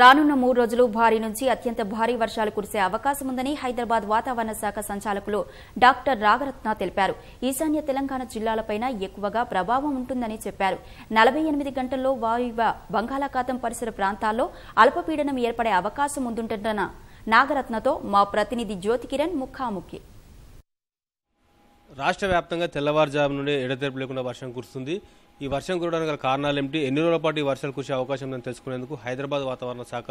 రానున్న మూడు రోజులు భారీ నుంచి అత్యంత భారీ వర్షాలు కురిసే అవకాశం ఉందని హైదరాబాద్ వాతావరణ శాఖ సంచాలకులు డాక్టర్ రాగరత్న తెలిపారు ఈశాన్య తెలంగాణ జిల్లాలపైన ఎక్కువగా ప్రభావం ఉంటుందని చెప్పారు నలభై ఎనిమిది గంటల్లో వాయువ బంగాళాఖాతం పరిసర ప్రాంతాల్లో అల్పపీడనం ఏర్పడే అవకాశం ఉందంటున్న నాగరత్నతో మా ప్రతినిధి జ్యోతి కిరణ్ ముఖాముఖి రాష్ట్ర వ్యాప్తంగా తెల్లవారుజాము నుండి ఎడతెరపు లేకుండా వర్షం కురుస్తుంది ఈ వర్షం కురవడానికి గల కారణాలు ఏమిటి ఎన్ని రోజుల పాటు ఈ వర్షాలు కురిసే అవకాశం ఉందని తెలుసుకునేందుకు హైదరాబాద్ వాతావరణ శాఖ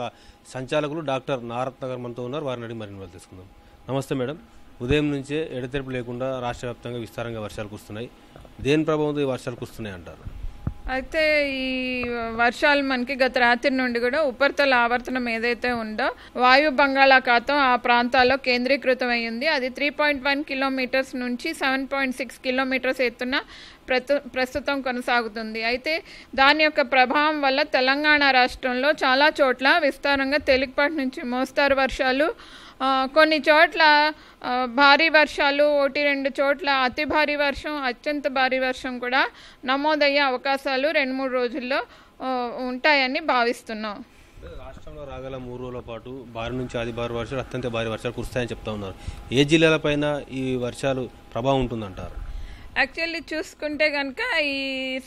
సంచాలకులు డాక్టర్ నారత్ నగర్ మనతో ఉన్నారు వారిని అడిగి మరిన్ని వాళ్ళు తెలుసుకుందాం నమస్తే మేడం ఉదయం నుంచే ఎడతెరిపి లేకుండా రాష్ట్ర విస్తారంగా వర్షాలు కురుస్తున్నాయి దేని ప్రభావంతో ఈ వర్షాలు కురుస్తున్నాయి అంటారు అయితే ఈ వర్షాలు మనకి గత రాత్రి నుండి కూడా ఉపరితల ఆవర్తనం ఏదైతే ఉందో వాయు బంగాళాఖాతం ఆ ప్రాంతాల్లో కేంద్రీకృతమైంది అది త్రీ పాయింట్ వన్ కిలోమీటర్స్ నుంచి సెవెన్ పాయింట్ సిక్స్ కిలోమీటర్స్ ఎత్తున ప్రస్తుతం కొనసాగుతుంది అయితే దాని యొక్క ప్రభావం వల్ల తెలంగాణ రాష్ట్రంలో చాలా చోట్ల విస్తారంగా తేలికపాటి నుంచి మోస్తారు వర్షాలు కొన్ని చోట్ల భారీ వర్షాలు ఒకటి రెండు చోట్ల అతి భారీ వర్షం అత్యంత భారీ వర్షం కూడా నమోదయ్యే అవకాశాలు రెండు మూడు రోజుల్లో ఉంటాయని భావిస్తున్నాం రాష్ట్రంలో రాగల మూడు రోజుల పాటు భారీ నుంచి అతి భారీ వర్షాలు అత్యంత భారీ వర్షాలు కురుస్తాయని చెప్తా ఉన్నారు ఏ జిల్లాలపైన ఈ వర్షాలు ప్రభావం ఉంటుందంటారు యాక్చువల్లీ చూసుకుంటే కనుక ఈ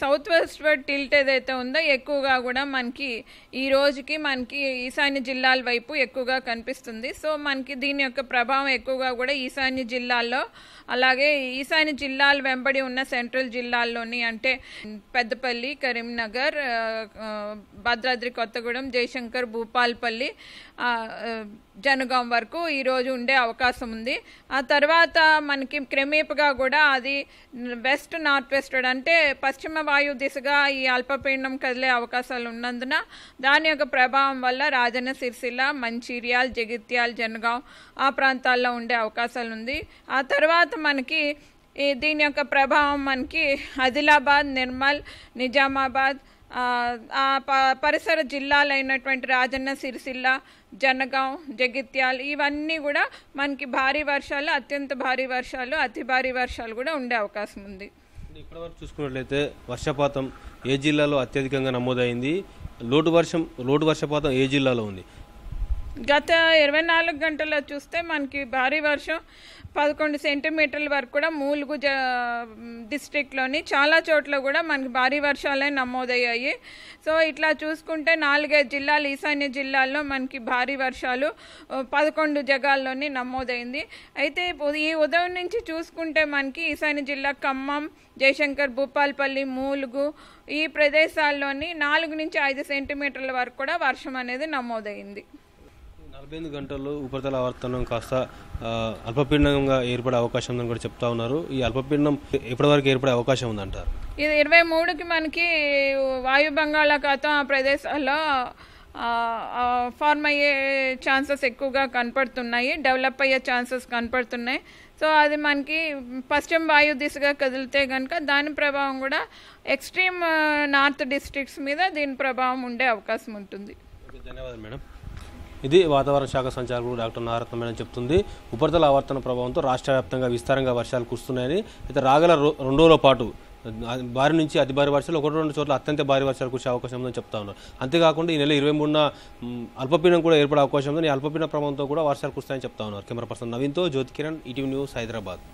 సౌత్ వెస్ట్ వర్డ్ టిల్ట్ ఏదైతే ఉందో ఎక్కువగా కూడా మనకి ఈ రోజుకి మనకి ఈశాన్య జిల్లాల వైపు ఎక్కువగా కనిపిస్తుంది సో మనకి దీని యొక్క ప్రభావం ఎక్కువగా కూడా ఈశాన్య జిల్లాల్లో అలాగే ఈశాన్య జిల్లాలు వెంబడి ఉన్న సెంట్రల్ జిల్లాల్లోని అంటే పెద్దపల్లి కరీంనగర్ భద్రాద్రి కొత్తగూడెం జయశంకర్ భూపాల్పల్లి జనగాం వరకు ఈరోజు ఉండే అవకాశం ఉంది ఆ తర్వాత మనకి క్రమేపుగా కూడా అది వెస్ట్ నార్త్ వెస్ట్ అంటే పశ్చిమ వాయు దిశగా ఈ అల్పపీడనం కదిలే అవకాశాలు ఉన్నందున దాని యొక్క ప్రభావం వల్ల రాజన్న సిరిసిల్ల మంచిర్యాల్ జగిత్యాల్ జనగాం ఆ ప్రాంతాల్లో ఉండే అవకాశాలు ఉంది ఆ తర్వాత మనకి దీని యొక్క ప్రభావం మనకి ఆదిలాబాద్ నిర్మల్ నిజామాబాద్ పరిసర జిల్లాలైనటువంటి రాజన్న సిరిసిల్ల జనగాం జగిత్యాలు ఇవన్నీ కూడా మనకి భారీ వర్షాలు అత్యంత భారీ వర్షాలు అతి భారీ వర్షాలు కూడా ఉండే అవకాశం ఉంది ఇప్పటివరకు చూసుకున్నట్లయితే వర్షపాతం ఏ జిల్లాలో అత్యధికంగా నమోదైంది లోటు వర్షం లోటు వర్షపాతం ఏ జిల్లాలో ఉంది గత ఇరవై నాలుగు గంటల్లో చూస్తే మనకి భారీ వర్షం పదకొండు సెంటీమీటర్ల వరకు కూడా మూలుగు జ డిస్ట్రిక్ట్లోని చాలా చోట్ల కూడా మనకి భారీ వర్షాలే నమోదయ్యాయి సో ఇట్లా చూసుకుంటే నాలుగైదు జిల్లాలు ఈశాన్య జిల్లాల్లో మనకి భారీ వర్షాలు పదకొండు జగాల్లోనే నమోదైంది అయితే ఈ ఉదయం నుంచి చూసుకుంటే మనకి ఈశాన్య జిల్లా ఖమ్మం జయశంకర్ భూపాల్పల్లి మూలుగు ఈ ప్రదేశాల్లోని నాలుగు నుంచి ఐదు సెంటీమీటర్ల వరకు కూడా వర్షం అనేది నమోదైంది నలభై ఎనిమిది ఉపరితల ఆవర్తనం కాస్త అల్పపీడనంగా ఏర్పడే అవకాశం ఉందని కూడా చెప్తా ఉన్నారు ఈ అల్పపీడనం ఎప్పటివరకు ఏర్పడే అవకాశం ఉందంటారు ఇది ఇరవై మూడుకి మనకి వాయు బంగాళాఖాతం ఆ ప్రదేశాల్లో ఫార్మ్ అయ్యే ఛాన్సెస్ ఎక్కువగా కనపడుతున్నాయి డెవలప్ అయ్యే ఛాన్సెస్ కనపడుతున్నాయి సో అది మనకి పశ్చిమ వాయు దిశగా కదిలితే కనుక దాని ప్రభావం కూడా ఎక్స్ట్రీమ్ నార్త్ డిస్ట్రిక్ట్స్ మీద దీని ప్రభావం ఉండే అవకాశం ఉంటుంది ధన్యవాదాలు మేడం ఇది వాతావరణ శాఖ సంచాలకుడు డాక్టర్ నారత్న మేడం చెప్తుంది ఉపరితల ఆవర్తన ప్రభావంతో రాష్ట్ర వ్యాప్తంగా విస్తారంగా వర్షాలు కురుస్తున్నాయని అయితే రాగల రెండు పాటు భారీ నుంచి అతి భారీ వర్షాలు ఒకటి రెండు చోట్ల అత్యంత భారీ వర్షాలు కురిసే అవకాశం ఉందని చెప్తా ఉన్నారు అంతేకాకుండా ఈ నెల ఇరవై మూడున అల్పపీడనం కూడా ఏర్పడే అవకాశం ఉందని అల్పపీడన ప్రభావంతో కూడా వర్షాలు కురుస్తాయని చెప్తా ఉన్నారు కెమెరా పర్సన్ నవీన్తో జ్యోతి కిరణ్ ఈటీవీ న్యూస్ హైదరాబాద్